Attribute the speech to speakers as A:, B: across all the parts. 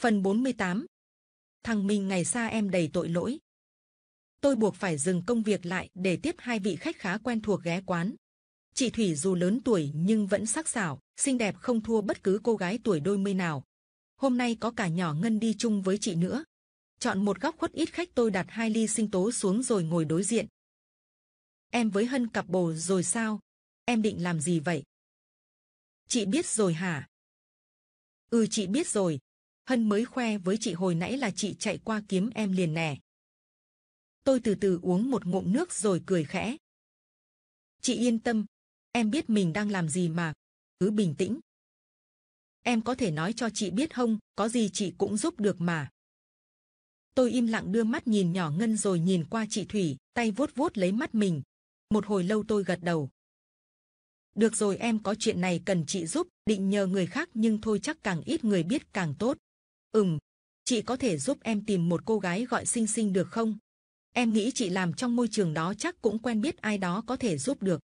A: Phần 48 Thằng mình ngày xa em đầy tội lỗi. Tôi buộc phải dừng công việc lại để tiếp hai vị khách khá quen thuộc ghé quán. Chị Thủy dù lớn tuổi nhưng vẫn sắc sảo, xinh đẹp không thua bất cứ cô gái tuổi đôi mươi nào. Hôm nay có cả nhỏ Ngân đi chung với chị nữa. Chọn một góc khuất ít khách tôi đặt hai ly sinh tố xuống rồi ngồi đối diện. Em với Hân cặp bồ rồi sao? Em định làm gì vậy? Chị biết rồi hả? Ừ chị biết rồi, Hân mới khoe với chị hồi nãy là chị chạy qua kiếm em liền nè. Tôi từ từ uống một ngụm nước rồi cười khẽ. Chị yên tâm, em biết mình đang làm gì mà, cứ bình tĩnh. Em có thể nói cho chị biết không, có gì chị cũng giúp được mà. Tôi im lặng đưa mắt nhìn nhỏ ngân rồi nhìn qua chị Thủy, tay vuốt vuốt lấy mắt mình. Một hồi lâu tôi gật đầu. Được rồi em có chuyện này cần chị giúp, định nhờ người khác nhưng thôi chắc càng ít người biết càng tốt. Ừm, chị có thể giúp em tìm một cô gái gọi Sinh Sinh được không? Em nghĩ chị làm trong môi trường đó chắc cũng quen biết ai đó có thể giúp được.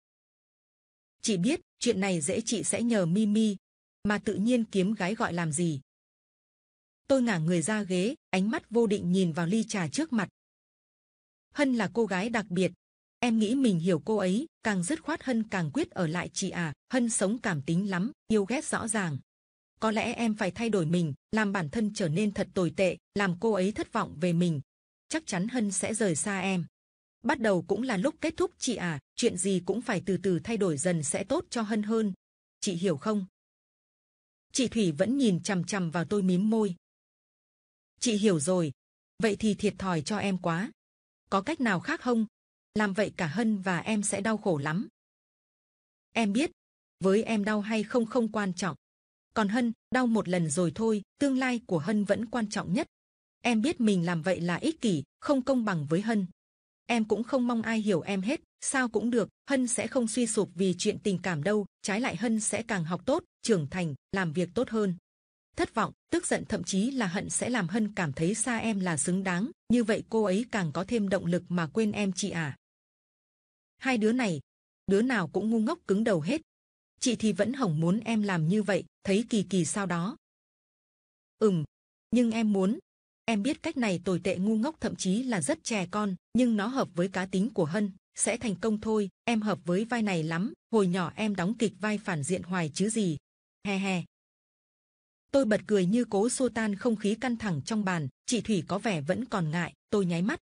A: Chị biết, chuyện này dễ chị sẽ nhờ Mimi, mà tự nhiên kiếm gái gọi làm gì. Tôi ngả người ra ghế, ánh mắt vô định nhìn vào ly trà trước mặt. Hân là cô gái đặc biệt. Em nghĩ mình hiểu cô ấy, càng dứt khoát Hân càng quyết ở lại chị à. Hân sống cảm tính lắm, yêu ghét rõ ràng, có lẽ em phải thay đổi mình, làm bản thân trở nên thật tồi tệ, làm cô ấy thất vọng về mình. Chắc chắn Hân sẽ rời xa em. Bắt đầu cũng là lúc kết thúc chị à, chuyện gì cũng phải từ từ thay đổi dần sẽ tốt cho Hân hơn. Chị hiểu không? Chị Thủy vẫn nhìn chằm chằm vào tôi mím môi. Chị hiểu rồi. Vậy thì thiệt thòi cho em quá. Có cách nào khác không? Làm vậy cả Hân và em sẽ đau khổ lắm. Em biết, với em đau hay không không quan trọng. Còn Hân, đau một lần rồi thôi, tương lai của Hân vẫn quan trọng nhất. Em biết mình làm vậy là ích kỷ, không công bằng với Hân. Em cũng không mong ai hiểu em hết, sao cũng được, Hân sẽ không suy sụp vì chuyện tình cảm đâu, trái lại Hân sẽ càng học tốt, trưởng thành, làm việc tốt hơn. Thất vọng, tức giận thậm chí là hận sẽ làm Hân cảm thấy xa em là xứng đáng, như vậy cô ấy càng có thêm động lực mà quên em chị à. Hai đứa này, đứa nào cũng ngu ngốc cứng đầu hết, chị thì vẫn hỏng muốn em làm như vậy thấy kỳ kỳ sao đó ừm nhưng em muốn em biết cách này tồi tệ ngu ngốc thậm chí là rất trẻ con nhưng nó hợp với cá tính của hân sẽ thành công thôi em hợp với vai này lắm hồi nhỏ em đóng kịch vai phản diện hoài chứ gì he he tôi bật cười như cố xua tan không khí căng thẳng trong bàn chị thủy có vẻ vẫn còn ngại tôi nháy mắt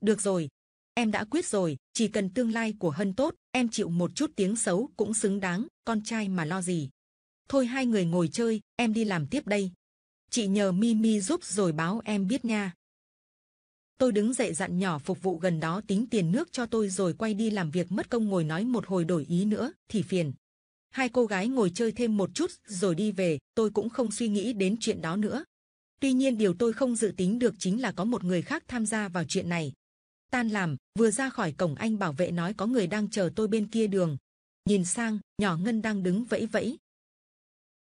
A: được rồi em đã quyết rồi chỉ cần tương lai của hân tốt em chịu một chút tiếng xấu cũng xứng đáng, con trai mà lo gì. Thôi hai người ngồi chơi, em đi làm tiếp đây. Chị nhờ Mimi giúp rồi báo em biết nha. Tôi đứng dậy dặn nhỏ phục vụ gần đó tính tiền nước cho tôi rồi quay đi làm việc mất công ngồi nói một hồi đổi ý nữa, thì phiền. Hai cô gái ngồi chơi thêm một chút rồi đi về, tôi cũng không suy nghĩ đến chuyện đó nữa. Tuy nhiên điều tôi không dự tính được chính là có một người khác tham gia vào chuyện này, tan làm vừa ra khỏi cổng anh bảo vệ nói có người đang chờ tôi bên kia đường nhìn sang nhỏ ngân đang đứng vẫy vẫy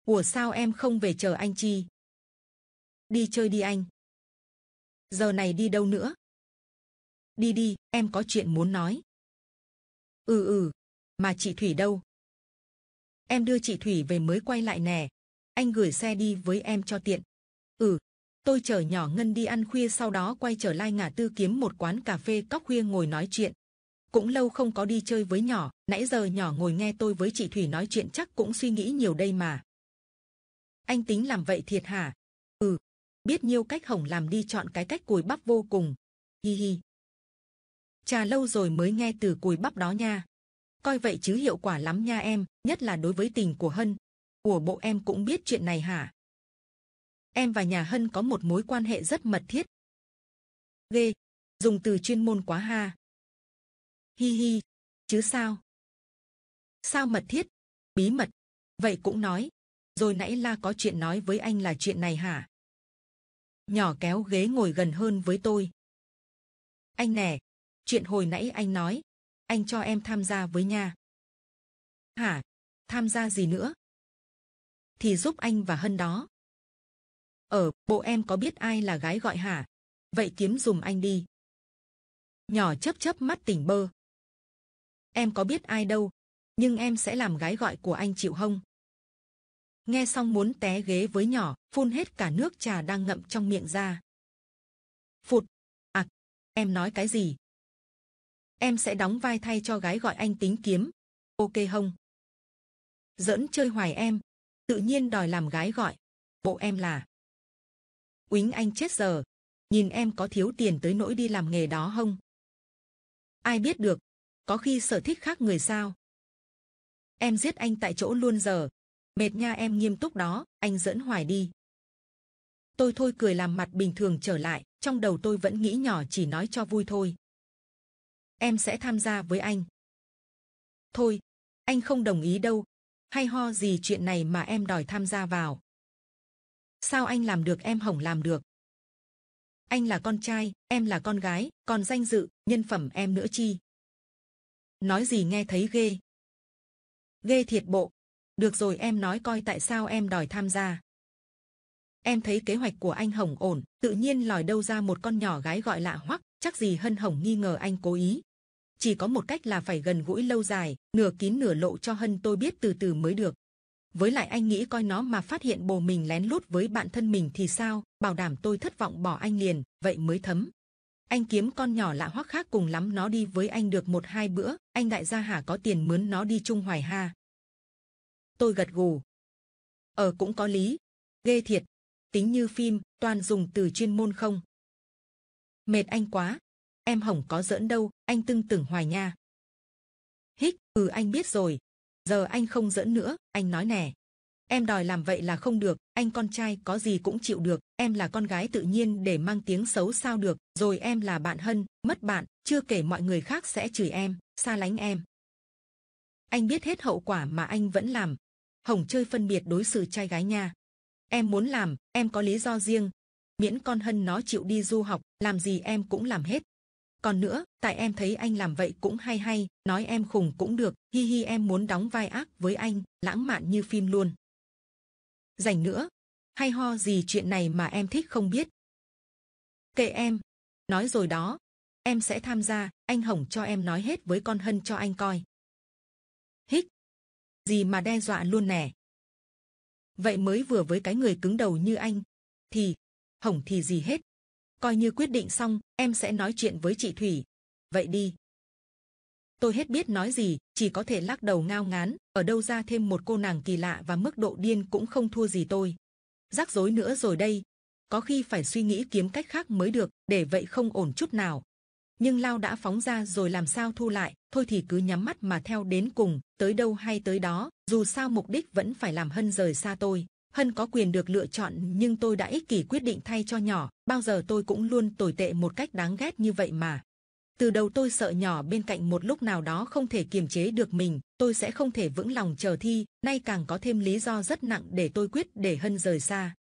A: ủa sao em không về chờ anh chi đi chơi đi anh giờ này đi đâu nữa đi đi em có chuyện muốn nói ừ ừ mà chị thủy đâu em đưa chị thủy về mới quay lại nè anh gửi xe đi với em cho tiện ừ tôi chở nhỏ ngân đi ăn khuya sau đó quay trở lại ngã tư kiếm một quán cà phê cóc khuya ngồi nói chuyện cũng lâu không có đi chơi với nhỏ nãy giờ nhỏ ngồi nghe tôi với chị thủy nói chuyện chắc cũng suy nghĩ nhiều đây mà anh tính làm vậy thiệt hả ừ biết nhiều cách hỏng làm đi chọn cái cách cùi bắp vô cùng hi hi trà lâu rồi mới nghe từ cùi bắp đó nha coi vậy chứ hiệu quả lắm nha em nhất là đối với tình của hân của bộ em cũng biết chuyện này hả em và nhà Hân có một mối quan hệ rất mật thiết. D. Dùng từ chuyên môn quá ha. Hi hi, chứ sao? Sao mật thiết? Bí mật. Vậy cũng nói. Rồi nãy La có chuyện nói với anh là chuyện này hả? Nhỏ kéo ghế ngồi gần hơn với tôi. Anh nè, chuyện hồi nãy anh nói, anh cho em tham gia với nha. Hả? Tham gia gì nữa? Thì giúp anh và Hân đó. Ở, ờ, bộ em có biết ai là gái gọi hả? Vậy kiếm dùm anh đi. Nhỏ chớp chớp mắt tỉnh bơ. Em có biết ai đâu, nhưng em sẽ làm gái gọi của anh chịu không? Nghe xong muốn té ghế với nhỏ, phun hết cả nước trà đang ngậm trong miệng ra. Phụt! À, em nói cái gì? Em sẽ đóng vai thay cho gái gọi anh tính kiếm. Ok không? Dẫn chơi hoài em, tự nhiên đòi làm gái gọi. Bộ em là... Uýnh anh chết giờ. Nhìn em có thiếu tiền tới nỗi đi làm nghề đó không? Ai biết được, có khi sở thích khác người sao? Em giết anh tại chỗ luôn giờ. Mệt nha em nghiêm túc đó, anh dẫn hoài đi. Tôi thôi cười làm mặt bình thường trở lại, trong đầu tôi vẫn nghĩ nhỏ chỉ nói cho vui thôi. Em sẽ tham gia với anh. Thôi, anh không đồng ý đâu. Hay ho gì chuyện này mà em đòi tham gia vào sao anh làm được em hồng làm được anh là con trai em là con gái còn danh dự nhân phẩm em nữa chi nói gì nghe thấy ghê ghê thiệt bộ được rồi em nói coi tại sao em đòi tham gia em thấy kế hoạch của anh hồng ổn tự nhiên lòi đâu ra một con nhỏ gái gọi lạ hoắc chắc gì hân hồng nghi ngờ anh cố ý chỉ có một cách là phải gần gũi lâu dài nửa kín nửa lộ cho hân tôi biết từ từ mới được với lại anh nghĩ coi nó mà phát hiện bồ mình lén lút với bạn thân mình thì sao bảo đảm tôi thất vọng bỏ anh liền vậy mới thấm anh kiếm con nhỏ lạ hoắc khác cùng lắm nó đi với anh được một hai bữa anh đại gia hà có tiền mướn nó đi chung hoài ha tôi gật gù ở ờ cũng có lý ghê thiệt tính như phim toàn dùng từ chuyên môn không mệt anh quá em hỏng có giỡn đâu anh tưng tưởng hoài nha hích ừ anh biết rồi Giờ anh không giỡn nữa, anh nói nè. Em đòi làm vậy là không được, anh con trai có gì cũng chịu được, em là con gái tự nhiên để mang tiếng xấu sao được, rồi em là bạn hân, mất bạn, chưa kể mọi người khác sẽ chửi em, xa lánh em. Anh biết hết hậu quả mà anh vẫn làm. Hồng chơi phân biệt đối xử trai gái nha. Em muốn làm, em có lý do riêng. Miễn con hân nó chịu đi du học, làm gì em cũng làm hết, còn nữa, tại em thấy anh làm vậy cũng hay hay, nói em khùng cũng được, hi hi em muốn đóng vai ác với anh, lãng mạn như phim luôn. Dành nữa, hay ho gì chuyện này mà em thích không biết. Kệ em, nói rồi đó, em sẽ tham gia, anh Hồng cho em nói hết với con Hân cho anh coi. Hích, gì mà đe dọa luôn nè. Vậy mới vừa với cái người cứng đầu như anh, thì, Hồng thì gì hết, coi như quyết định xong em sẽ nói chuyện với chị thủy vậy đi tôi hết biết nói gì chỉ có thể lắc đầu ngao ngán ở đâu ra thêm một cô nàng kỳ lạ và mức độ điên cũng không thua gì tôi rắc rối nữa rồi đây có khi phải suy nghĩ kiếm cách khác mới được để vậy không ổn chút nào nhưng lao đã phóng ra rồi làm sao thu lại thôi thì cứ nhắm mắt mà theo đến cùng tới đâu hay tới đó dù sao mục đích vẫn phải làm hân rời xa tôi Hân có quyền được lựa chọn nhưng tôi đã ích kỷ quyết định thay cho nhỏ, bao giờ tôi cũng luôn tồi tệ một cách đáng ghét như vậy mà. Từ đầu tôi sợ nhỏ bên cạnh một lúc nào đó không thể kiềm chế được mình, tôi sẽ không thể vững lòng chờ thi, nay càng có thêm lý do rất nặng để tôi quyết để Hân rời xa.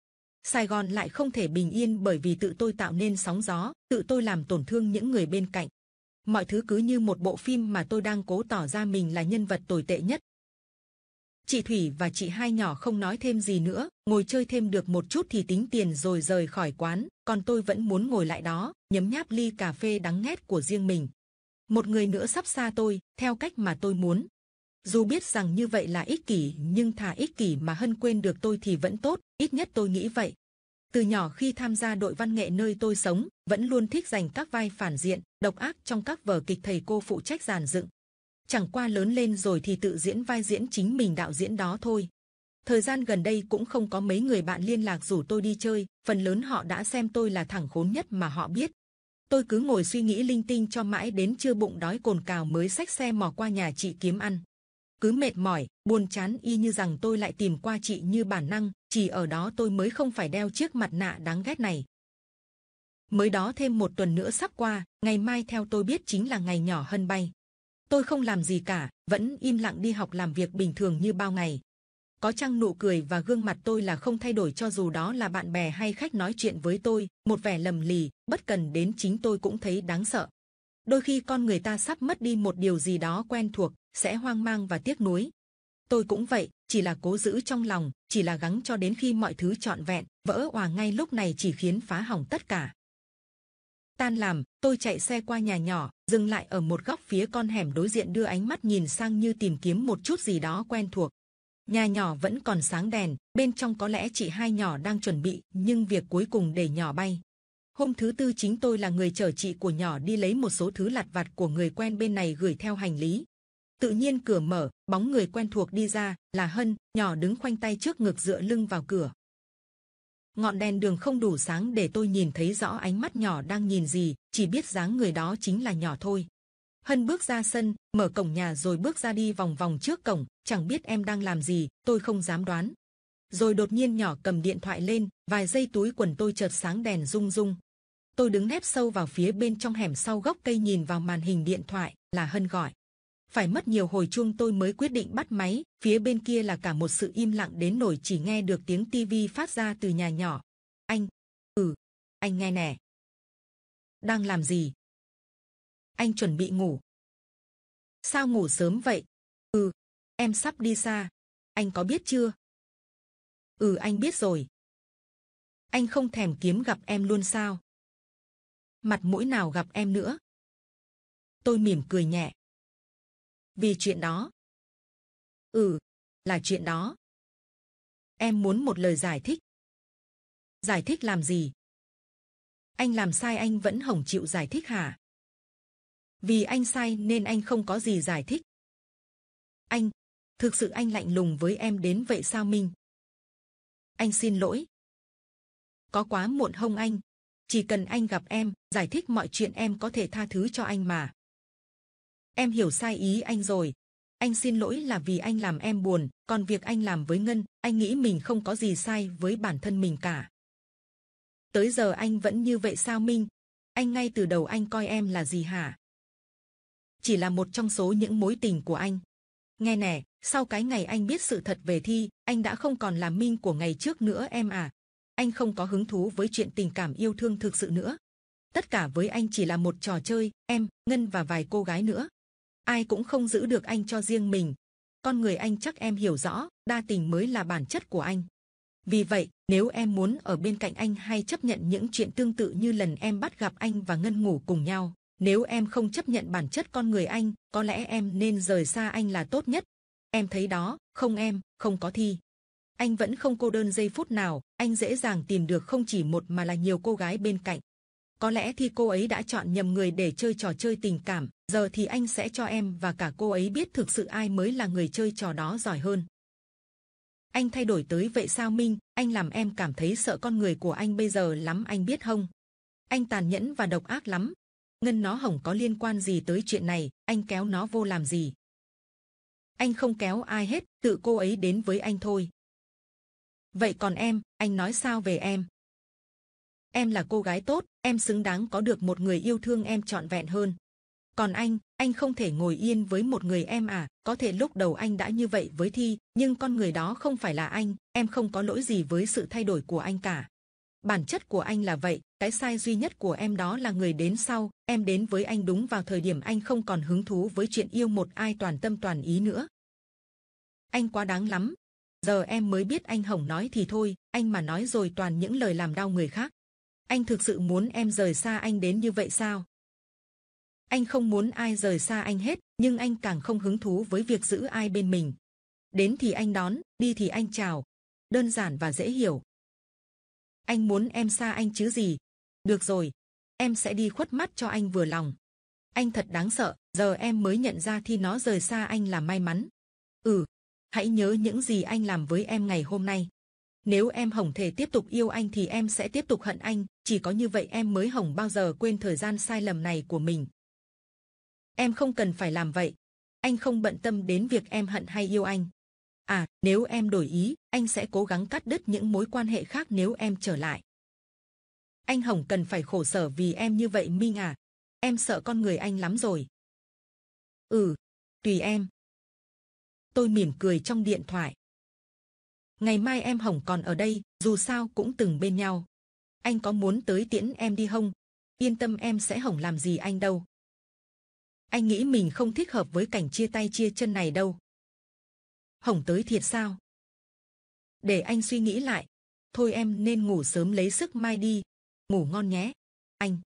A: Sài Gòn lại không thể bình yên bởi vì tự tôi tạo nên sóng gió, tự tôi làm tổn thương những người bên cạnh. Mọi thứ cứ như một bộ phim mà tôi đang cố tỏ ra mình là nhân vật tồi tệ nhất, chị Thủy và chị hai nhỏ không nói thêm gì nữa, ngồi chơi thêm được một chút thì tính tiền rồi rời khỏi quán, còn tôi vẫn muốn ngồi lại đó, nhấm nháp ly cà phê đắng ngắt của riêng mình. Một người nữa sắp xa tôi, theo cách mà tôi muốn. Dù biết rằng như vậy là ích kỷ, nhưng thà ích kỷ mà hân quên được tôi thì vẫn tốt, ít nhất tôi nghĩ vậy. Từ nhỏ khi tham gia đội văn nghệ nơi tôi sống, vẫn luôn thích giành các vai phản diện, độc ác trong các vở kịch thầy cô phụ trách giàn dựng, chẳng qua lớn lên rồi thì tự diễn vai diễn chính mình đạo diễn đó thôi. Thời gian gần đây cũng không có mấy người bạn liên lạc rủ tôi đi chơi, phần lớn họ đã xem tôi là thằng khốn nhất mà họ biết. Tôi cứ ngồi suy nghĩ linh tinh cho mãi đến trưa bụng đói cồn cào mới xách xe mò qua nhà chị kiếm ăn. Cứ mệt mỏi, buồn chán y như rằng tôi lại tìm qua chị như bản năng, chỉ ở đó tôi mới không phải đeo chiếc mặt nạ đáng ghét này. Mới đó thêm một tuần nữa sắp qua, ngày mai theo tôi biết chính là ngày nhỏ hân bay tôi không làm gì cả vẫn im lặng đi học làm việc bình thường như bao ngày có chăng nụ cười và gương mặt tôi là không thay đổi cho dù đó là bạn bè hay khách nói chuyện với tôi một vẻ lầm lì bất cần đến chính tôi cũng thấy đáng sợ đôi khi con người ta sắp mất đi một điều gì đó quen thuộc sẽ hoang mang và tiếc nuối tôi cũng vậy chỉ là cố giữ trong lòng chỉ là gắng cho đến khi mọi thứ trọn vẹn vỡ òa ngay lúc này chỉ khiến phá hỏng tất cả Tan làm, tôi chạy xe qua nhà nhỏ, dừng lại ở một góc phía con hẻm đối diện đưa ánh mắt nhìn sang như tìm kiếm một chút gì đó quen thuộc. Nhà nhỏ vẫn còn sáng đèn, bên trong có lẽ chị hai nhỏ đang chuẩn bị, nhưng việc cuối cùng để nhỏ bay. Hôm thứ tư chính tôi là người chở chị của nhỏ đi lấy một số thứ lặt vặt của người quen bên này gửi theo hành lý. Tự nhiên cửa mở, bóng người quen thuộc đi ra, là Hân, nhỏ đứng khoanh tay trước ngực dựa lưng vào cửa. Ngọn đèn đường không đủ sáng để tôi nhìn thấy rõ ánh mắt nhỏ đang nhìn gì, chỉ biết dáng người đó chính là nhỏ thôi. Hân bước ra sân, mở cổng nhà rồi bước ra đi vòng vòng trước cổng, chẳng biết em đang làm gì, tôi không dám đoán. Rồi đột nhiên nhỏ cầm điện thoại lên, vài giây túi quần tôi chợt sáng đèn rung rung. Tôi đứng nép sâu vào phía bên trong hẻm sau gốc cây nhìn vào màn hình điện thoại, là Hân gọi phải mất nhiều hồi chuông tôi mới quyết định bắt máy. Phía bên kia là cả một sự im lặng đến nổi chỉ nghe được tiếng tivi phát ra từ nhà nhỏ. Anh, ừ, anh nghe nè. Đang làm gì? Anh chuẩn bị ngủ. Sao ngủ sớm vậy? Ừ, em sắp đi xa. Anh có biết chưa? Ừ anh biết rồi. Anh không thèm kiếm gặp em luôn sao? Mặt mũi nào gặp em nữa? Tôi mỉm cười nhẹ vì chuyện đó ừ là chuyện đó em muốn một lời giải thích giải thích làm gì anh làm sai anh vẫn hổng chịu giải thích hả vì anh sai nên anh không có gì giải thích anh thực sự anh lạnh lùng với em đến vậy sao minh anh xin lỗi có quá muộn không anh chỉ cần anh gặp em giải thích mọi chuyện em có thể tha thứ cho anh mà Em hiểu sai ý anh rồi. Anh xin lỗi là vì anh làm em buồn, còn việc anh làm với Ngân, anh nghĩ mình không có gì sai với bản thân mình cả. Tới giờ anh vẫn như vậy sao Minh? Anh ngay từ đầu anh coi em là gì hả? Chỉ là một trong số những mối tình của anh. Nghe nè, sau cái ngày anh biết sự thật về Thi, anh đã không còn là Minh của ngày trước nữa em à. Anh không có hứng thú với chuyện tình cảm yêu thương thực sự nữa. Tất cả với anh chỉ là một trò chơi, em, Ngân và vài cô gái nữa ai cũng không giữ được anh cho riêng mình. Con người anh chắc em hiểu rõ, đa tình mới là bản chất của anh. Vì vậy, nếu em muốn ở bên cạnh anh hay chấp nhận những chuyện tương tự như lần em bắt gặp anh và Ngân ngủ cùng nhau, nếu em không chấp nhận bản chất con người anh, có lẽ em nên rời xa anh là tốt nhất. Em thấy đó, không em, không có thi. Anh vẫn không cô đơn giây phút nào, anh dễ dàng tìm được không chỉ một mà là nhiều cô gái bên cạnh có lẽ thì cô ấy đã chọn nhầm người để chơi trò chơi tình cảm giờ thì anh sẽ cho em và cả cô ấy biết thực sự ai mới là người chơi trò đó giỏi hơn anh thay đổi tới vậy sao minh anh làm em cảm thấy sợ con người của anh bây giờ lắm anh biết không anh tàn nhẫn và độc ác lắm ngân nó hỏng có liên quan gì tới chuyện này anh kéo nó vô làm gì anh không kéo ai hết tự cô ấy đến với anh thôi vậy còn em anh nói sao về em em là cô gái tốt, em xứng đáng có được một người yêu thương em trọn vẹn hơn. Còn anh, anh không thể ngồi yên với một người em à? Có thể lúc đầu anh đã như vậy với Thi, nhưng con người đó không phải là anh, em không có lỗi gì với sự thay đổi của anh cả. Bản chất của anh là vậy, cái sai duy nhất của em đó là người đến sau, em đến với anh đúng vào thời điểm anh không còn hứng thú với chuyện yêu một ai toàn tâm toàn ý nữa. Anh quá đáng lắm. Giờ em mới biết anh hỏng nói thì thôi, anh mà nói rồi toàn những lời làm đau người khác, anh thực sự muốn em rời xa anh đến như vậy sao? Anh không muốn ai rời xa anh hết, nhưng anh càng không hứng thú với việc giữ ai bên mình. Đến thì anh đón, đi thì anh chào. Đơn giản và dễ hiểu. Anh muốn em xa anh chứ gì? Được rồi, em sẽ đi khuất mắt cho anh vừa lòng. Anh thật đáng sợ, giờ em mới nhận ra thì nó rời xa anh là may mắn. Ừ, hãy nhớ những gì anh làm với em ngày hôm nay. Nếu em hỏng thể tiếp tục yêu anh thì em sẽ tiếp tục hận anh, chỉ có như vậy em mới hỏng bao giờ quên thời gian sai lầm này của mình. Em không cần phải làm vậy. Anh không bận tâm đến việc em hận hay yêu anh. À, nếu em đổi ý, anh sẽ cố gắng cắt đứt những mối quan hệ khác nếu em trở lại. Anh hỏng cần phải khổ sở vì em như vậy Minh à. Em sợ con người anh lắm rồi. Ừ, tùy em. Tôi mỉm cười trong điện thoại ngày mai em hỏng còn ở đây, dù sao cũng từng bên nhau. Anh có muốn tới tiễn em đi không? Yên tâm em sẽ hỏng làm gì anh đâu. Anh nghĩ mình không thích hợp với cảnh chia tay chia chân này đâu. Hỏng tới thiệt sao? Để anh suy nghĩ lại. Thôi em nên ngủ sớm lấy sức mai đi. Ngủ ngon nhé. Anh.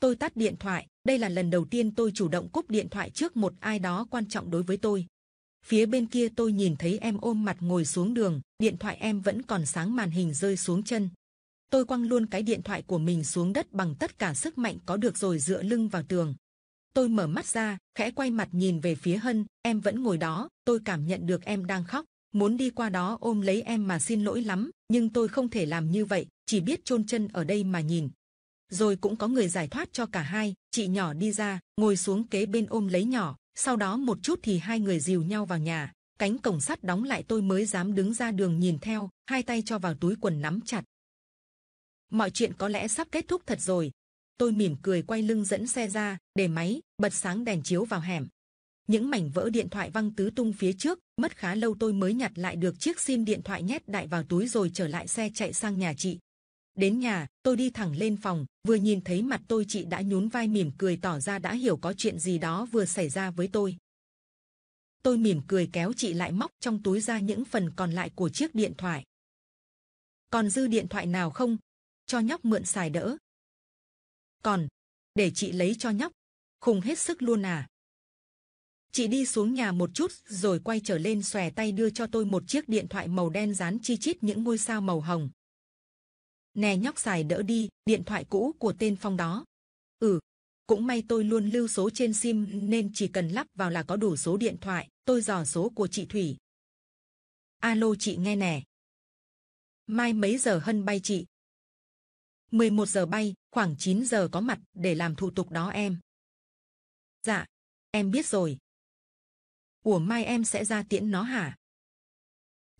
A: Tôi tắt điện thoại. Đây là lần đầu tiên tôi chủ động cúp điện thoại trước một ai đó quan trọng đối với tôi. Phía bên kia tôi nhìn thấy em ôm mặt ngồi xuống đường, điện thoại em vẫn còn sáng màn hình rơi xuống chân. Tôi quăng luôn cái điện thoại của mình xuống đất bằng tất cả sức mạnh có được rồi dựa lưng vào tường. Tôi mở mắt ra, khẽ quay mặt nhìn về phía Hân, em vẫn ngồi đó, tôi cảm nhận được em đang khóc, muốn đi qua đó ôm lấy em mà xin lỗi lắm, nhưng tôi không thể làm như vậy, chỉ biết chôn chân ở đây mà nhìn. Rồi cũng có người giải thoát cho cả hai, chị nhỏ đi ra, ngồi xuống kế bên ôm lấy nhỏ, sau đó một chút thì hai người dìu nhau vào nhà cánh cổng sắt đóng lại tôi mới dám đứng ra đường nhìn theo hai tay cho vào túi quần nắm chặt mọi chuyện có lẽ sắp kết thúc thật rồi tôi mỉm cười quay lưng dẫn xe ra để máy bật sáng đèn chiếu vào hẻm những mảnh vỡ điện thoại văng tứ tung phía trước mất khá lâu tôi mới nhặt lại được chiếc sim điện thoại nhét đại vào túi rồi trở lại xe chạy sang nhà chị Đến nhà, tôi đi thẳng lên phòng, vừa nhìn thấy mặt tôi chị đã nhún vai mỉm cười tỏ ra đã hiểu có chuyện gì đó vừa xảy ra với tôi. Tôi mỉm cười kéo chị lại móc trong túi ra những phần còn lại của chiếc điện thoại. Còn dư điện thoại nào không? Cho nhóc mượn xài đỡ. Còn, để chị lấy cho nhóc. Khùng hết sức luôn à. Chị đi xuống nhà một chút rồi quay trở lên xòe tay đưa cho tôi một chiếc điện thoại màu đen dán chi chít những ngôi sao màu hồng nè nhóc xài đỡ đi điện thoại cũ của tên phong đó ừ cũng may tôi luôn lưu số trên sim nên chỉ cần lắp vào là có đủ số điện thoại tôi dò số của chị thủy alo chị nghe nè mai mấy giờ hân bay chị 11 giờ bay khoảng 9 giờ có mặt để làm thủ tục đó em dạ em biết rồi ủa mai em sẽ ra tiễn nó hả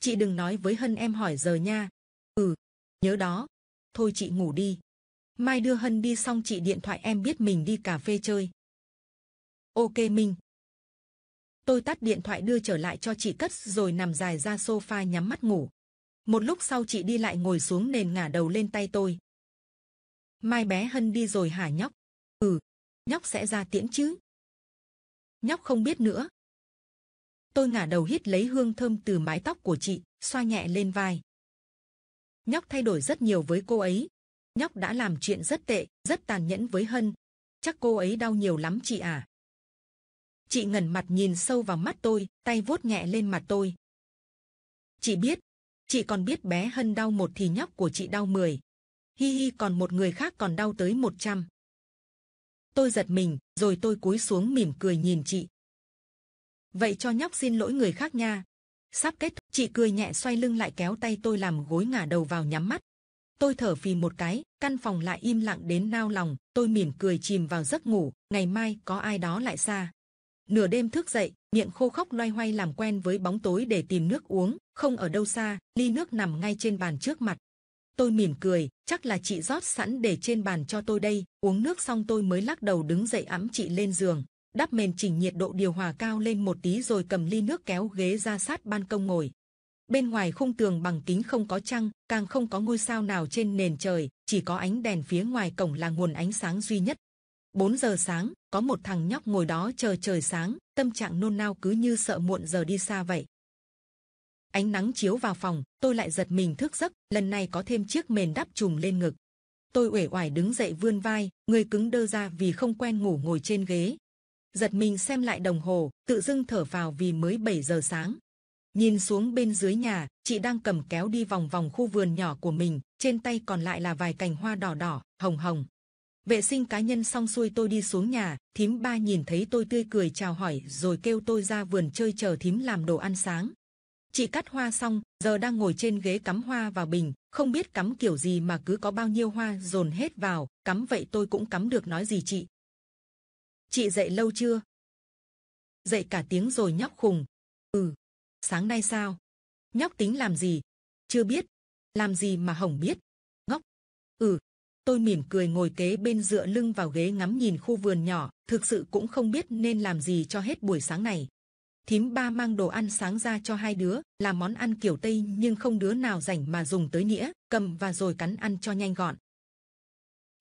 A: chị đừng nói với hân em hỏi giờ nha ừ nhớ đó thôi chị ngủ đi. Mai đưa Hân đi xong chị điện thoại em biết mình đi cà phê chơi. Ok Minh. Tôi tắt điện thoại đưa trở lại cho chị cất rồi nằm dài ra sofa nhắm mắt ngủ. Một lúc sau chị đi lại ngồi xuống nền ngả đầu lên tay tôi. Mai bé Hân đi rồi hả nhóc? Ừ, nhóc sẽ ra tiễn chứ? Nhóc không biết nữa. Tôi ngả đầu hít lấy hương thơm từ mái tóc của chị, xoa nhẹ lên vai. Nhóc thay đổi rất nhiều với cô ấy. Nhóc đã làm chuyện rất tệ, rất tàn nhẫn với Hân. Chắc cô ấy đau nhiều lắm chị à. Chị ngẩn mặt nhìn sâu vào mắt tôi, tay vuốt nhẹ lên mặt tôi. Chị biết, chị còn biết bé Hân đau một thì nhóc của chị đau mười. Hi hi còn một người khác còn đau tới một trăm. Tôi giật mình, rồi tôi cúi xuống mỉm cười nhìn chị. Vậy cho nhóc xin lỗi người khác nha, sắp kết thúc chị cười nhẹ xoay lưng lại kéo tay tôi làm gối ngả đầu vào nhắm mắt tôi thở phì một cái căn phòng lại im lặng đến nao lòng tôi mỉm cười chìm vào giấc ngủ ngày mai có ai đó lại xa nửa đêm thức dậy miệng khô khóc loay hoay làm quen với bóng tối để tìm nước uống không ở đâu xa ly nước nằm ngay trên bàn trước mặt tôi mỉm cười chắc là chị rót sẵn để trên bàn cho tôi đây uống nước xong tôi mới lắc đầu đứng dậy ấm chị lên giường đắp mền chỉnh nhiệt độ điều hòa cao lên một tí rồi cầm ly nước kéo ghế ra sát ban công ngồi. Bên ngoài khung tường bằng kính không có trăng, càng không có ngôi sao nào trên nền trời, chỉ có ánh đèn phía ngoài cổng là nguồn ánh sáng duy nhất. 4 giờ sáng, có một thằng nhóc ngồi đó chờ trời sáng, tâm trạng nôn nao cứ như sợ muộn giờ đi xa vậy. Ánh nắng chiếu vào phòng, tôi lại giật mình thức giấc, lần này có thêm chiếc mền đắp trùm lên ngực. Tôi uể oải đứng dậy vươn vai, người cứng đơ ra vì không quen ngủ ngồi trên ghế, giật mình xem lại đồng hồ, tự dưng thở vào vì mới 7 giờ sáng. Nhìn xuống bên dưới nhà, chị đang cầm kéo đi vòng vòng khu vườn nhỏ của mình, trên tay còn lại là vài cành hoa đỏ đỏ, hồng hồng. Vệ sinh cá nhân xong xuôi tôi đi xuống nhà, thím ba nhìn thấy tôi tươi cười chào hỏi rồi kêu tôi ra vườn chơi chờ thím làm đồ ăn sáng. Chị cắt hoa xong, giờ đang ngồi trên ghế cắm hoa vào bình, không biết cắm kiểu gì mà cứ có bao nhiêu hoa dồn hết vào, cắm vậy tôi cũng cắm được nói gì chị. Chị dậy lâu chưa? Dậy cả tiếng rồi nhóc khùng. Ừ, sáng nay sao? Nhóc tính làm gì? Chưa biết. Làm gì mà hỏng biết? Ngốc. Ừ, tôi mỉm cười ngồi kế bên dựa lưng vào ghế ngắm nhìn khu vườn nhỏ. Thực sự cũng không biết nên làm gì cho hết buổi sáng này. Thím ba mang đồ ăn sáng ra cho hai đứa, là món ăn kiểu Tây nhưng không đứa nào rảnh mà dùng tới nĩa, cầm và rồi cắn ăn cho nhanh gọn.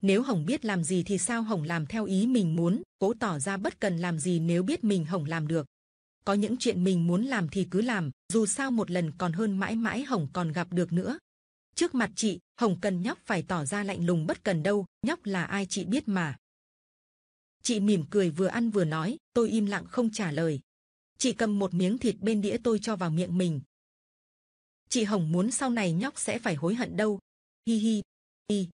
A: Nếu Hồng biết làm gì thì sao Hồng làm theo ý mình muốn, cố tỏ ra bất cần làm gì nếu biết mình Hồng làm được. Có những chuyện mình muốn làm thì cứ làm, dù sao một lần còn hơn mãi mãi Hồng còn gặp được nữa. Trước mặt chị, Hồng cần nhóc phải tỏ ra lạnh lùng bất cần đâu, nhóc là ai chị biết mà. Chị mỉm cười vừa ăn vừa nói, tôi im lặng không trả lời. Chị cầm một miếng thịt bên đĩa tôi cho vào miệng mình. Chị Hồng muốn sau này nhóc sẽ phải hối hận đâu. Hi hi, hi.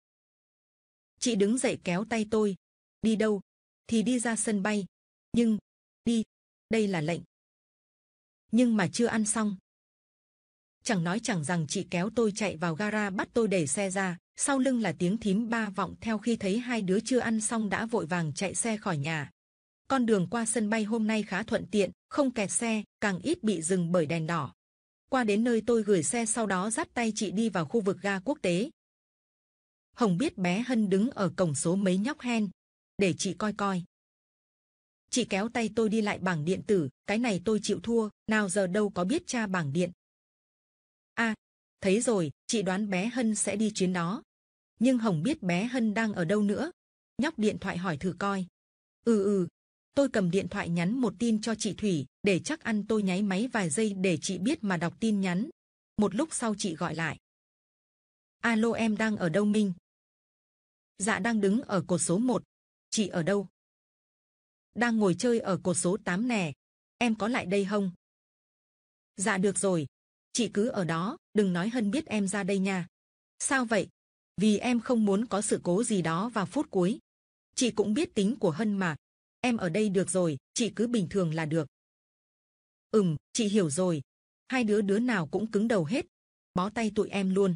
A: Chị đứng dậy kéo tay tôi. Đi đâu? Thì đi ra sân bay. Nhưng, đi, đây là lệnh. Nhưng mà chưa ăn xong. Chẳng nói chẳng rằng chị kéo tôi chạy vào gara bắt tôi đẩy xe ra. Sau lưng là tiếng thím ba vọng theo khi thấy hai đứa chưa ăn xong đã vội vàng chạy xe khỏi nhà. Con đường qua sân bay hôm nay khá thuận tiện, không kẹt xe, càng ít bị dừng bởi đèn đỏ. Qua đến nơi tôi gửi xe sau đó dắt tay chị đi vào khu vực ga quốc tế. Hồng biết bé Hân đứng ở cổng số mấy nhóc hen, để chị coi coi. Chị kéo tay tôi đi lại bảng điện tử, cái này tôi chịu thua, nào giờ đâu có biết tra bảng điện. a thấy rồi, chị đoán bé Hân sẽ đi chuyến đó. Nhưng Hồng biết bé Hân đang ở đâu nữa. Nhóc điện thoại hỏi thử coi. Ừ ừ, tôi cầm điện thoại nhắn một tin cho chị Thủy, để chắc ăn tôi nháy máy vài giây để chị biết mà đọc tin nhắn. Một lúc sau chị gọi lại. Alo em đang ở đâu Minh, Dạ đang đứng ở cột số 1. Chị ở đâu? Đang ngồi chơi ở cột số 8 nè. Em có lại đây không? Dạ được rồi. Chị cứ ở đó, đừng nói Hân biết em ra đây nha. Sao vậy? Vì em không muốn có sự cố gì đó vào phút cuối. Chị cũng biết tính của Hân mà. Em ở đây được rồi, chị cứ bình thường là được. Ừm, chị hiểu rồi. Hai đứa đứa nào cũng cứng đầu hết. Bó tay tụi em luôn.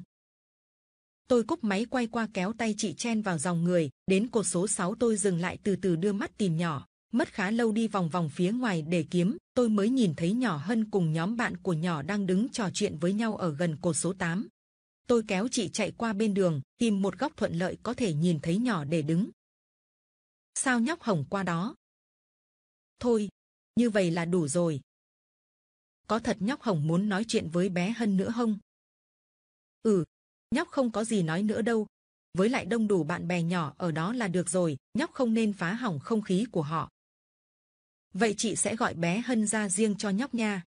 A: Tôi cúp máy quay qua kéo tay chị chen vào dòng người, đến cột số 6 tôi dừng lại từ từ đưa mắt tìm nhỏ. Mất khá lâu đi vòng vòng phía ngoài để kiếm, tôi mới nhìn thấy nhỏ Hân cùng nhóm bạn của nhỏ đang đứng trò chuyện với nhau ở gần cột số 8. Tôi kéo chị chạy qua bên đường, tìm một góc thuận lợi có thể nhìn thấy nhỏ để đứng. Sao nhóc hỏng qua đó? Thôi, như vậy là đủ rồi. Có thật nhóc hỏng muốn nói chuyện với bé Hân nữa không? Ừ, nhóc không có gì nói nữa đâu. Với lại đông đủ bạn bè nhỏ ở đó là được rồi, nhóc không nên phá hỏng không khí của họ. Vậy chị sẽ gọi bé Hân ra riêng cho nhóc nha.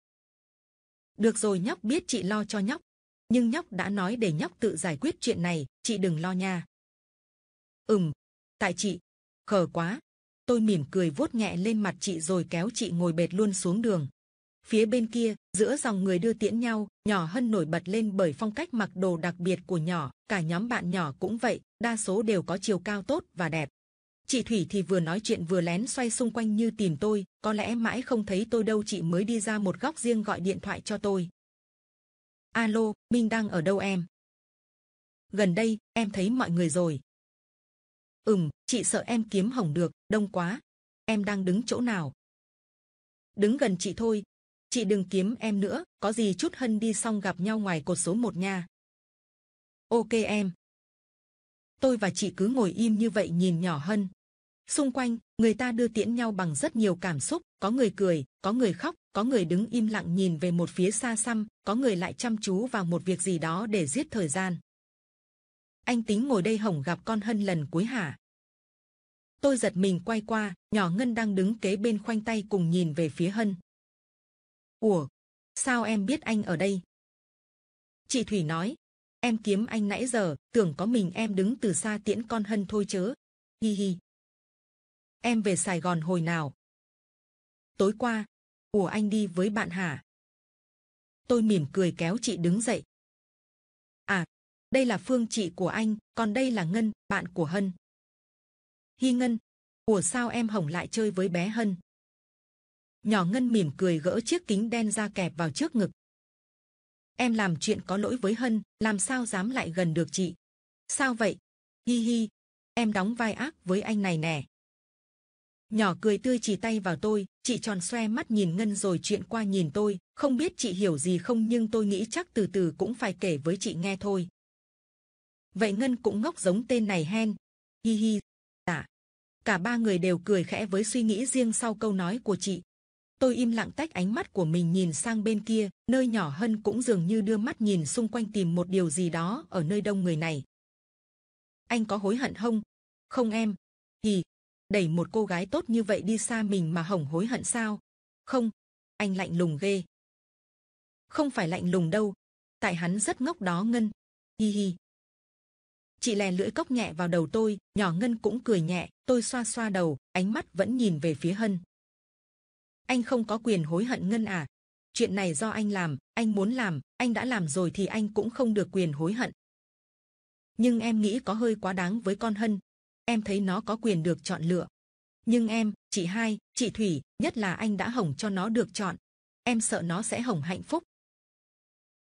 A: Được rồi nhóc biết chị lo cho nhóc, nhưng nhóc đã nói để nhóc tự giải quyết chuyện này, chị đừng lo nha. Ừm, tại chị, khờ quá. Tôi mỉm cười vuốt nhẹ lên mặt chị rồi kéo chị ngồi bệt luôn xuống đường. Phía bên kia, giữa dòng người đưa tiễn nhau nhỏ hơn nổi bật lên bởi phong cách mặc đồ đặc biệt của nhỏ cả nhóm bạn nhỏ cũng vậy đa số đều có chiều cao tốt và đẹp chị thủy thì vừa nói chuyện vừa lén xoay xung quanh như tìm tôi có lẽ mãi không thấy tôi đâu chị mới đi ra một góc riêng gọi điện thoại cho tôi alo minh đang ở đâu em gần đây em thấy mọi người rồi ừm chị sợ em kiếm hỏng được đông quá em đang đứng chỗ nào đứng gần chị thôi Chị đừng kiếm em nữa, có gì chút hân đi xong gặp nhau ngoài cột số một nha. Ok em. Tôi và chị cứ ngồi im như vậy nhìn nhỏ hân. Xung quanh, người ta đưa tiễn nhau bằng rất nhiều cảm xúc, có người cười, có người khóc, có người đứng im lặng nhìn về một phía xa xăm, có người lại chăm chú vào một việc gì đó để giết thời gian. Anh tính ngồi đây hổng gặp con hân lần cuối hả? Tôi giật mình quay qua, nhỏ Ngân đang đứng kế bên khoanh tay cùng nhìn về phía Hân. Ủa, sao em biết anh ở đây? Chị Thủy nói, em kiếm anh nãy giờ, tưởng có mình em đứng từ xa tiễn con hân thôi chớ. Hi hi. Em về Sài Gòn hồi nào? Tối qua, ủa anh đi với bạn hả? Tôi mỉm cười kéo chị đứng dậy. À, đây là Phương chị của anh, còn đây là Ngân, bạn của Hân. Hi Ngân, ủa sao em hỏng lại chơi với bé Hân? Nhỏ Ngân mỉm cười gỡ chiếc kính đen ra kẹp vào trước ngực. Em làm chuyện có lỗi với Hân, làm sao dám lại gần được chị? Sao vậy? Hi hi, em đóng vai ác với anh này nè. Nhỏ cười tươi chỉ tay vào tôi, chị tròn xoe mắt nhìn Ngân rồi chuyện qua nhìn tôi, không biết chị hiểu gì không nhưng tôi nghĩ chắc từ từ cũng phải kể với chị nghe thôi. Vậy Ngân cũng ngốc giống tên này hen. Hi hi, dạ. Cả ba người đều cười khẽ với suy nghĩ riêng sau câu nói của chị. Tôi im lặng tách ánh mắt của mình nhìn sang bên kia, nơi nhỏ hơn cũng dường như đưa mắt nhìn xung quanh tìm một điều gì đó ở nơi đông người này. Anh có hối hận không? Không em. Thì, đẩy một cô gái tốt như vậy đi xa mình mà hỏng hối hận sao? Không, anh lạnh lùng ghê. Không phải lạnh lùng đâu, tại hắn rất ngốc đó Ngân. Hi hi. Chị lè lưỡi cốc nhẹ vào đầu tôi, nhỏ Ngân cũng cười nhẹ, tôi xoa xoa đầu, ánh mắt vẫn nhìn về phía Hân anh không có quyền hối hận ngân à? Chuyện này do anh làm, anh muốn làm, anh đã làm rồi thì anh cũng không được quyền hối hận. Nhưng em nghĩ có hơi quá đáng với con hân. Em thấy nó có quyền được chọn lựa. Nhưng em, chị hai, chị Thủy, nhất là anh đã hỏng cho nó được chọn. Em sợ nó sẽ hỏng hạnh phúc.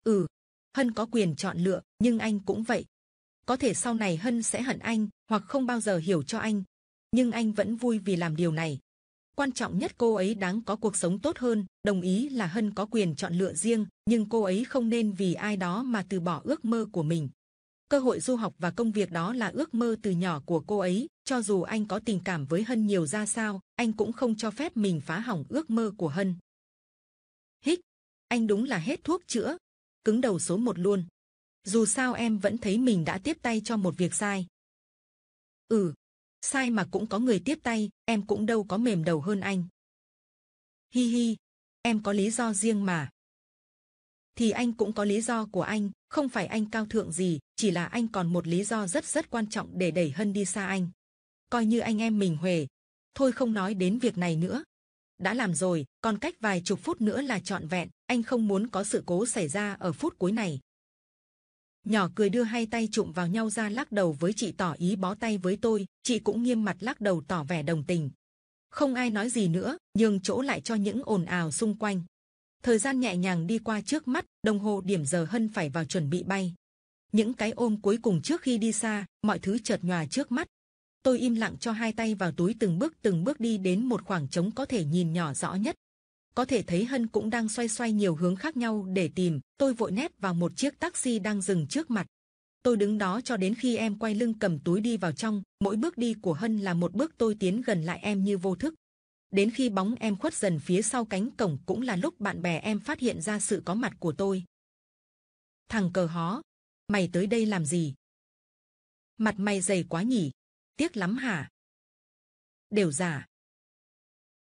A: Ừ, Hân có quyền chọn lựa, nhưng anh cũng vậy. Có thể sau này Hân sẽ hận anh, hoặc không bao giờ hiểu cho anh. Nhưng anh vẫn vui vì làm điều này quan trọng nhất cô ấy đáng có cuộc sống tốt hơn đồng ý là hân có quyền chọn lựa riêng nhưng cô ấy không nên vì ai đó mà từ bỏ ước mơ của mình cơ hội du học và công việc đó là ước mơ từ nhỏ của cô ấy cho dù anh có tình cảm với hân nhiều ra sao anh cũng không cho phép mình phá hỏng ước mơ của hân hích anh đúng là hết thuốc chữa cứng đầu số một luôn dù sao em vẫn thấy mình đã tiếp tay cho một việc sai ừ sai mà cũng có người tiếp tay, em cũng đâu có mềm đầu hơn anh. Hi hi, em có lý do riêng mà. Thì anh cũng có lý do của anh, không phải anh cao thượng gì, chỉ là anh còn một lý do rất rất quan trọng để đẩy Hân đi xa anh. Coi như anh em mình huề. Thôi không nói đến việc này nữa. Đã làm rồi, còn cách vài chục phút nữa là trọn vẹn, anh không muốn có sự cố xảy ra ở phút cuối này nhỏ cười đưa hai tay chụm vào nhau ra lắc đầu với chị tỏ ý bó tay với tôi chị cũng nghiêm mặt lắc đầu tỏ vẻ đồng tình không ai nói gì nữa nhường chỗ lại cho những ồn ào xung quanh thời gian nhẹ nhàng đi qua trước mắt đồng hồ điểm giờ hân phải vào chuẩn bị bay những cái ôm cuối cùng trước khi đi xa mọi thứ chợt nhòa trước mắt tôi im lặng cho hai tay vào túi từng bước từng bước đi đến một khoảng trống có thể nhìn nhỏ rõ nhất có thể thấy hân cũng đang xoay xoay nhiều hướng khác nhau để tìm tôi vội nép vào một chiếc taxi đang dừng trước mặt tôi đứng đó cho đến khi em quay lưng cầm túi đi vào trong mỗi bước đi của hân là một bước tôi tiến gần lại em như vô thức đến khi bóng em khuất dần phía sau cánh cổng cũng là lúc bạn bè em phát hiện ra sự có mặt của tôi thằng cờ hó mày tới đây làm gì mặt mày dày quá nhỉ tiếc lắm hả đều giả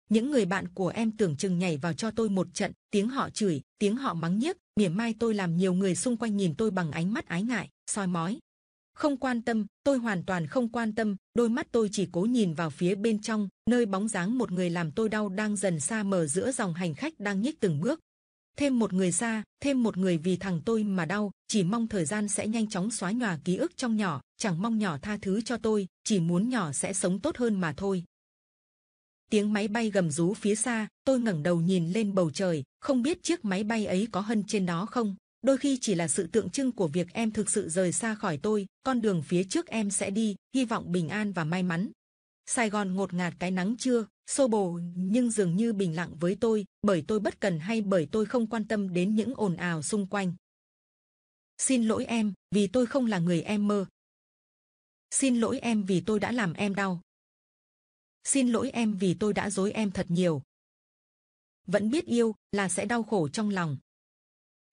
A: những người bạn của em tưởng chừng nhảy vào cho tôi một trận tiếng họ chửi tiếng họ mắng nhiếc mỉa mai tôi làm nhiều người xung quanh nhìn tôi bằng ánh mắt ái ngại soi mói không quan tâm tôi hoàn toàn không quan tâm đôi mắt tôi chỉ cố nhìn vào phía bên trong nơi bóng dáng một người làm tôi đau đang dần xa mờ giữa dòng hành khách đang nhích từng bước thêm một người xa thêm một người vì thằng tôi mà đau chỉ mong thời gian sẽ nhanh chóng xóa nhòa ký ức trong nhỏ chẳng mong nhỏ tha thứ cho tôi chỉ muốn nhỏ sẽ sống tốt hơn mà thôi tiếng máy bay gầm rú phía xa tôi ngẩng đầu nhìn lên bầu trời không biết chiếc máy bay ấy có hân trên đó không đôi khi chỉ là sự tượng trưng của việc em thực sự rời xa khỏi tôi con đường phía trước em sẽ đi hy vọng bình an và may mắn Sài Gòn ngột ngạt cái nắng trưa xô bồ nhưng dường như bình lặng với tôi bởi tôi bất cần hay bởi tôi không quan tâm đến những ồn ào xung quanh xin lỗi em vì tôi không là người em mơ xin lỗi em vì tôi đã làm em đau Xin lỗi em vì tôi đã dối em thật nhiều. Vẫn biết yêu là sẽ đau khổ trong lòng.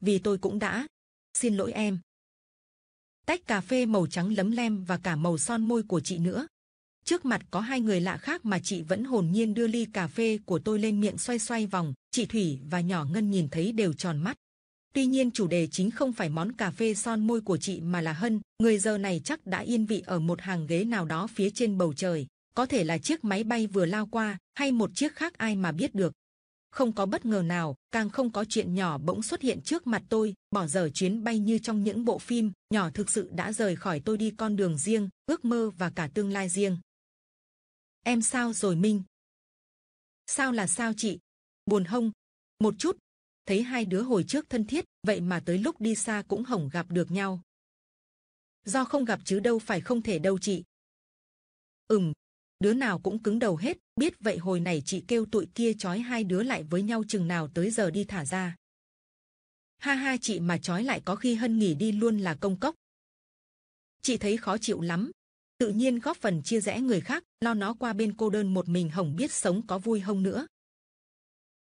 A: Vì tôi cũng đã. Xin lỗi em. Tách cà phê màu trắng lấm lem và cả màu son môi của chị nữa. Trước mặt có hai người lạ khác mà chị vẫn hồn nhiên đưa ly cà phê của tôi lên miệng xoay xoay vòng. Chị Thủy và nhỏ Ngân nhìn thấy đều tròn mắt. Tuy nhiên chủ đề chính không phải món cà phê son môi của chị mà là Hân. Người giờ này chắc đã yên vị ở một hàng ghế nào đó phía trên bầu trời có thể là chiếc máy bay vừa lao qua hay một chiếc khác ai mà biết được không có bất ngờ nào, càng không có chuyện nhỏ bỗng xuất hiện trước mặt tôi, bỏ dở chuyến bay như trong những bộ phim, nhỏ thực sự đã rời khỏi tôi đi con đường riêng, ước mơ và cả tương lai riêng. Em sao rồi Minh? Sao là sao chị? Buồn hông? Một chút, thấy hai đứa hồi trước thân thiết, vậy mà tới lúc đi xa cũng hổng gặp được nhau. Do không gặp chứ đâu phải không thể đâu chị. Ừm, đứa nào cũng cứng đầu hết. Biết vậy hồi này chị kêu tụi kia chói hai đứa lại với nhau chừng nào tới giờ đi thả ra. Ha ha chị mà chói lại có khi hân nghỉ đi luôn là công cốc. Chị thấy khó chịu lắm. Tự nhiên góp phần chia rẽ người khác, lo nó qua bên cô đơn một mình hỏng biết sống có vui không nữa.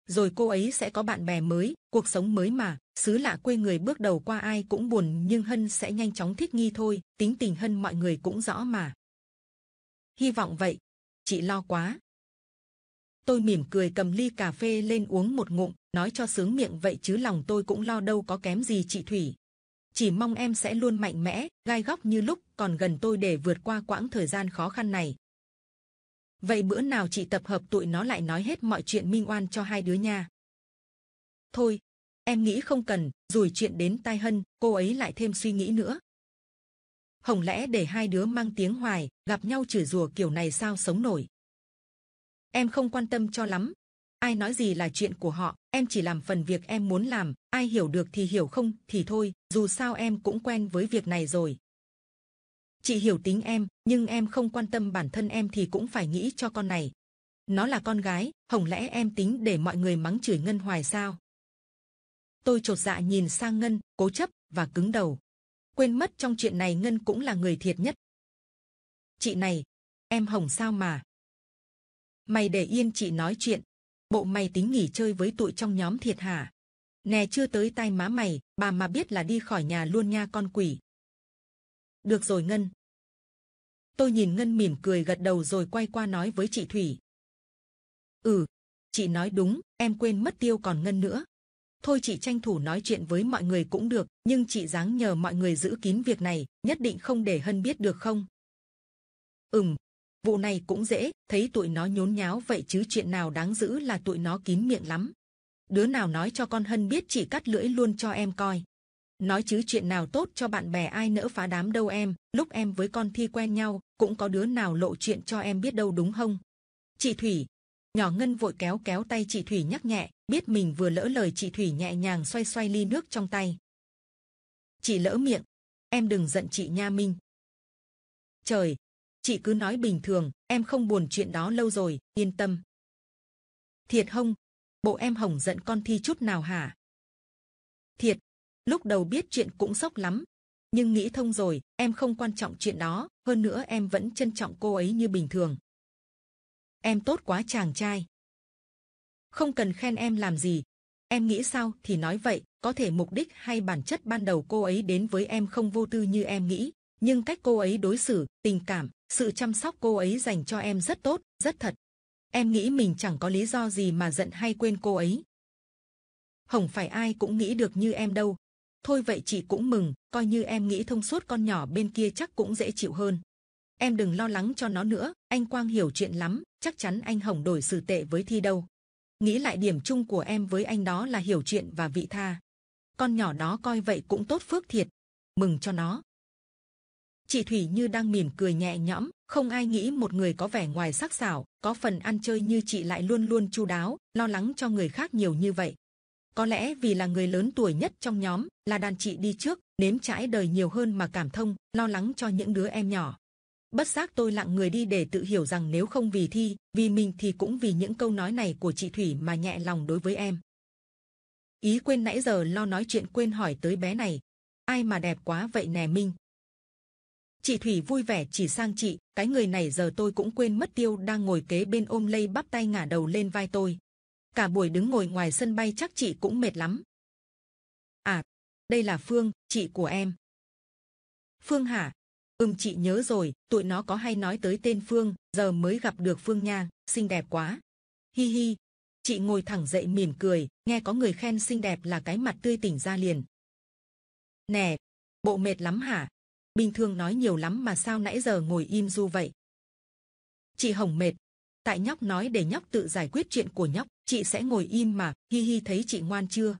A: Rồi cô ấy sẽ có bạn bè mới, cuộc sống mới mà, xứ lạ quê người bước đầu qua ai cũng buồn nhưng Hân sẽ nhanh chóng thích nghi thôi, tính tình Hân mọi người cũng rõ mà. Hy vọng vậy, chị lo quá tôi mỉm cười cầm ly cà phê lên uống một ngụm nói cho sướng miệng vậy chứ lòng tôi cũng lo đâu có kém gì chị thủy chỉ mong em sẽ luôn mạnh mẽ gai góc như lúc còn gần tôi để vượt qua quãng thời gian khó khăn này vậy bữa nào chị tập hợp tụi nó lại nói hết mọi chuyện minh oan cho hai đứa nha thôi em nghĩ không cần rồi chuyện đến tai hân cô ấy lại thêm suy nghĩ nữa Hồng lẽ để hai đứa mang tiếng hoài, gặp nhau chửi rủa kiểu này sao sống nổi. Em không quan tâm cho lắm. Ai nói gì là chuyện của họ, em chỉ làm phần việc em muốn làm, ai hiểu được thì hiểu không thì thôi, dù sao em cũng quen với việc này rồi. Chị hiểu tính em, nhưng em không quan tâm bản thân em thì cũng phải nghĩ cho con này. Nó là con gái, hồng lẽ em tính để mọi người mắng chửi Ngân Hoài sao? Tôi trột dạ nhìn sang Ngân, cố chấp và cứng đầu quên mất trong chuyện này ngân cũng là người thiệt nhất chị này em hồng sao mà mày để yên chị nói chuyện bộ mày tính nghỉ chơi với tụi trong nhóm thiệt hả nè chưa tới tai má mày bà mà biết là đi khỏi nhà luôn nha con quỷ được rồi ngân tôi nhìn ngân mỉm cười gật đầu rồi quay qua nói với chị thủy ừ chị nói đúng em quên mất tiêu còn ngân nữa thôi chị tranh thủ nói chuyện với mọi người cũng được nhưng chị dáng nhờ mọi người giữ kín việc này, nhất định không để Hân biết được không? Ừm, vụ này cũng dễ, thấy tụi nó nhốn nháo vậy chứ chuyện nào đáng giữ là tụi nó kín miệng lắm. Đứa nào nói cho con Hân biết chỉ cắt lưỡi luôn cho em coi. Nói chứ chuyện nào tốt cho bạn bè ai nỡ phá đám đâu em, lúc em với con Thi quen nhau, cũng có đứa nào lộ chuyện cho em biết đâu đúng không? Chị Thủy, nhỏ Ngân vội kéo kéo tay chị Thủy nhắc nhẹ, biết mình vừa lỡ lời chị Thủy nhẹ nhàng xoay xoay ly nước trong tay. Chị lỡ miệng. Em đừng giận chị nha Minh. Trời, chị cứ nói bình thường, em không buồn chuyện đó lâu rồi, yên tâm. Thiệt không? Bộ em hỏng giận con thi chút nào hả? Thiệt, lúc đầu biết chuyện cũng sốc lắm. Nhưng nghĩ thông rồi, em không quan trọng chuyện đó, hơn nữa em vẫn trân trọng cô ấy như bình thường. Em tốt quá chàng trai. Không cần khen em làm gì, em nghĩ sao thì nói vậy, có thể mục đích hay bản chất ban đầu cô ấy đến với em không vô tư như em nghĩ, nhưng cách cô ấy đối xử, tình cảm, sự chăm sóc cô ấy dành cho em rất tốt, rất thật. Em nghĩ mình chẳng có lý do gì mà giận hay quên cô ấy. Không phải ai cũng nghĩ được như em đâu. Thôi vậy chị cũng mừng, coi như em nghĩ thông suốt con nhỏ bên kia chắc cũng dễ chịu hơn. Em đừng lo lắng cho nó nữa, anh Quang hiểu chuyện lắm, chắc chắn anh Hồng đổi xử tệ với Thi đâu. Nghĩ lại điểm chung của em với anh đó là hiểu chuyện và vị tha con nhỏ đó coi vậy cũng tốt phước thiệt mừng cho nó chị thủy như đang mỉm cười nhẹ nhõm không ai nghĩ một người có vẻ ngoài sắc sảo có phần ăn chơi như chị lại luôn luôn chu đáo lo lắng cho người khác nhiều như vậy có lẽ vì là người lớn tuổi nhất trong nhóm là đàn chị đi trước nếm trải đời nhiều hơn mà cảm thông lo lắng cho những đứa em nhỏ bất giác tôi lặng người đi để tự hiểu rằng nếu không vì thi vì mình thì cũng vì những câu nói này của chị thủy mà nhẹ lòng đối với em Ý quên nãy giờ lo nói chuyện quên hỏi tới bé này. Ai mà đẹp quá vậy nè Minh. Chị Thủy vui vẻ chỉ sang chị, cái người này giờ tôi cũng quên mất tiêu đang ngồi kế bên ôm lây bắp tay ngả đầu lên vai tôi. Cả buổi đứng ngồi ngoài sân bay chắc chị cũng mệt lắm. À, đây là Phương, chị của em. Phương hả? Ừm chị nhớ rồi, tụi nó có hay nói tới tên Phương, giờ mới gặp được Phương nha, xinh đẹp quá. Hi hi, Chị ngồi thẳng dậy mỉm cười, nghe có người khen xinh đẹp là cái mặt tươi tỉnh ra liền. Nè, bộ mệt lắm hả? Bình thường nói nhiều lắm mà sao nãy giờ ngồi im du vậy? Chị Hồng mệt. Tại nhóc nói để nhóc tự giải quyết chuyện của nhóc, chị sẽ ngồi im mà, hi hi thấy chị ngoan chưa?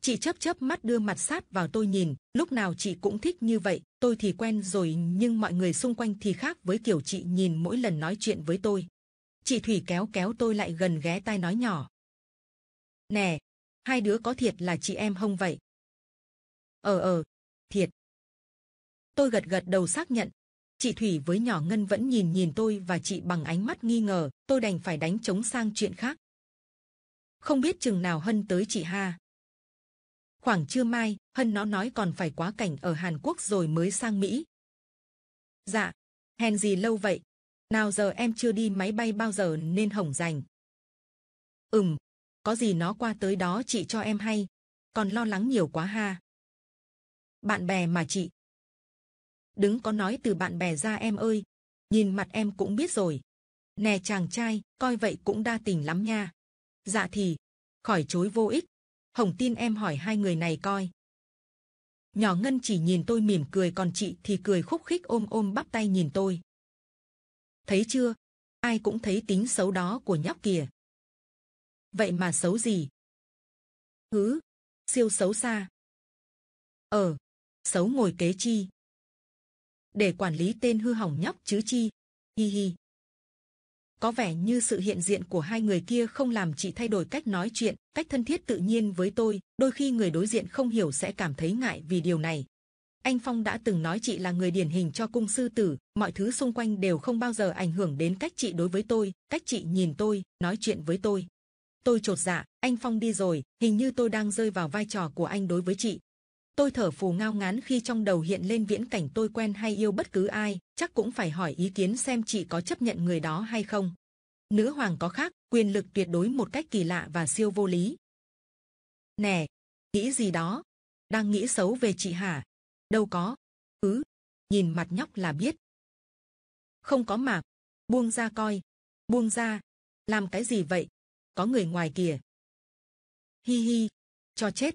A: Chị chớp chớp mắt đưa mặt sát vào tôi nhìn, lúc nào chị cũng thích như vậy, tôi thì quen rồi nhưng mọi người xung quanh thì khác với kiểu chị nhìn mỗi lần nói chuyện với tôi. Chị Thủy kéo kéo tôi lại gần ghé tai nói nhỏ. Nè, hai đứa có thiệt là chị em không vậy? Ờ ờ, thiệt. Tôi gật gật đầu xác nhận. Chị Thủy với nhỏ Ngân vẫn nhìn nhìn tôi và chị bằng ánh mắt nghi ngờ, tôi đành phải đánh trống sang chuyện khác. Không biết chừng nào Hân tới chị ha. Khoảng trưa mai, Hân nó nói còn phải quá cảnh ở Hàn Quốc rồi mới sang Mỹ. Dạ, hèn gì lâu vậy, nào giờ em chưa đi máy bay bao giờ nên hỏng rành. Ừm, có gì nó qua tới đó chị cho em hay, còn lo lắng nhiều quá ha. Bạn bè mà chị. Đứng có nói từ bạn bè ra em ơi, nhìn mặt em cũng biết rồi. Nè chàng trai, coi vậy cũng đa tình lắm nha. Dạ thì, khỏi chối vô ích. Hồng tin em hỏi hai người này coi. Nhỏ Ngân chỉ nhìn tôi mỉm cười còn chị thì cười khúc khích ôm ôm bắp tay nhìn tôi thấy chưa? Ai cũng thấy tính xấu đó của nhóc kia Vậy mà xấu gì? Hứ, siêu xấu xa. Ờ, xấu ngồi kế chi. Để quản lý tên hư hỏng nhóc chứ chi, hi hi. Có vẻ như sự hiện diện của hai người kia không làm chị thay đổi cách nói chuyện, cách thân thiết tự nhiên với tôi. Đôi khi người đối diện không hiểu sẽ cảm thấy ngại vì điều này, anh Phong đã từng nói chị là người điển hình cho cung sư tử, mọi thứ xung quanh đều không bao giờ ảnh hưởng đến cách chị đối với tôi, cách chị nhìn tôi, nói chuyện với tôi. Tôi trột dạ, anh Phong đi rồi, hình như tôi đang rơi vào vai trò của anh đối với chị. Tôi thở phù ngao ngán khi trong đầu hiện lên viễn cảnh tôi quen hay yêu bất cứ ai, chắc cũng phải hỏi ý kiến xem chị có chấp nhận người đó hay không. Nữ hoàng có khác, quyền lực tuyệt đối một cách kỳ lạ và siêu vô lý. Nè, nghĩ gì đó? Đang nghĩ xấu về chị hả? Đâu có. Cứ. Ừ. Nhìn mặt nhóc là biết. Không có mà. Buông ra coi. Buông ra. Làm cái gì vậy? Có người ngoài kìa. Hi hi. Cho chết.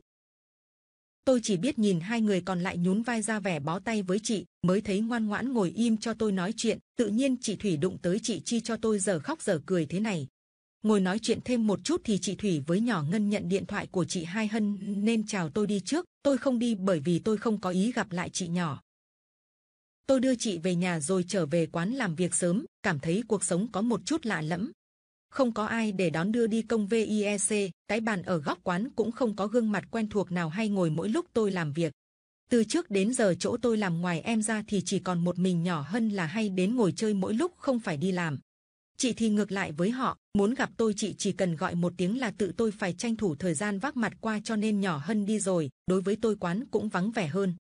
A: Tôi chỉ biết nhìn hai người còn lại nhún vai ra vẻ bó tay với chị, mới thấy ngoan ngoãn ngồi im cho tôi nói chuyện. Tự nhiên chị Thủy đụng tới chị Chi cho tôi giờ khóc giờ cười thế này ngồi nói chuyện thêm một chút thì chị thủy với nhỏ ngân nhận điện thoại của chị hai hân nên chào tôi đi trước tôi không đi bởi vì tôi không có ý gặp lại chị nhỏ tôi đưa chị về nhà rồi trở về quán làm việc sớm cảm thấy cuộc sống có một chút lạ lẫm không có ai để đón đưa đi công viec cái bàn ở góc quán cũng không có gương mặt quen thuộc nào hay ngồi mỗi lúc tôi làm việc từ trước đến giờ chỗ tôi làm ngoài em ra thì chỉ còn một mình nhỏ hơn là hay đến ngồi chơi mỗi lúc không phải đi làm chị thì ngược lại với họ muốn gặp tôi chị chỉ cần gọi một tiếng là tự tôi phải tranh thủ thời gian vác mặt qua cho nên nhỏ hơn đi rồi đối với tôi quán cũng vắng vẻ hơn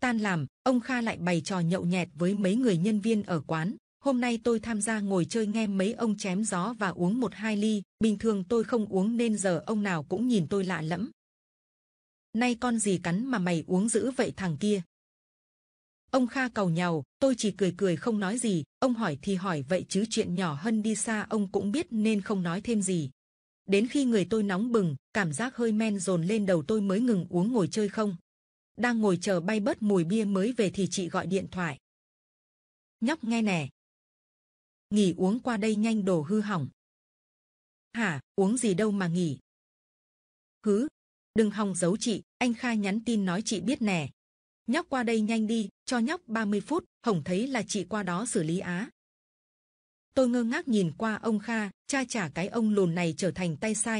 A: tan làm ông kha lại bày trò nhậu nhẹt với mấy người nhân viên ở quán hôm nay tôi tham gia ngồi chơi nghe mấy ông chém gió và uống một hai ly bình thường tôi không uống nên giờ ông nào cũng nhìn tôi lạ lẫm nay con gì cắn mà mày uống dữ vậy thằng kia Ông Kha cầu nhau, tôi chỉ cười cười không nói gì. Ông hỏi thì hỏi vậy chứ chuyện nhỏ hơn đi xa ông cũng biết nên không nói thêm gì. Đến khi người tôi nóng bừng, cảm giác hơi men dồn lên đầu tôi mới ngừng uống ngồi chơi không. Đang ngồi chờ bay bớt mùi bia mới về thì chị gọi điện thoại. Nhóc nghe nè. Nghỉ uống qua đây nhanh đồ hư hỏng. Hả, uống gì đâu mà nghỉ. Hứ, đừng hòng giấu chị, anh Kha nhắn tin nói chị biết nè, nhóc qua đây nhanh đi, cho nhóc 30 phút, Hồng thấy là chị qua đó xử lý á. Tôi ngơ ngác nhìn qua ông Kha, cha trả cái ông lùn này trở thành tay sai,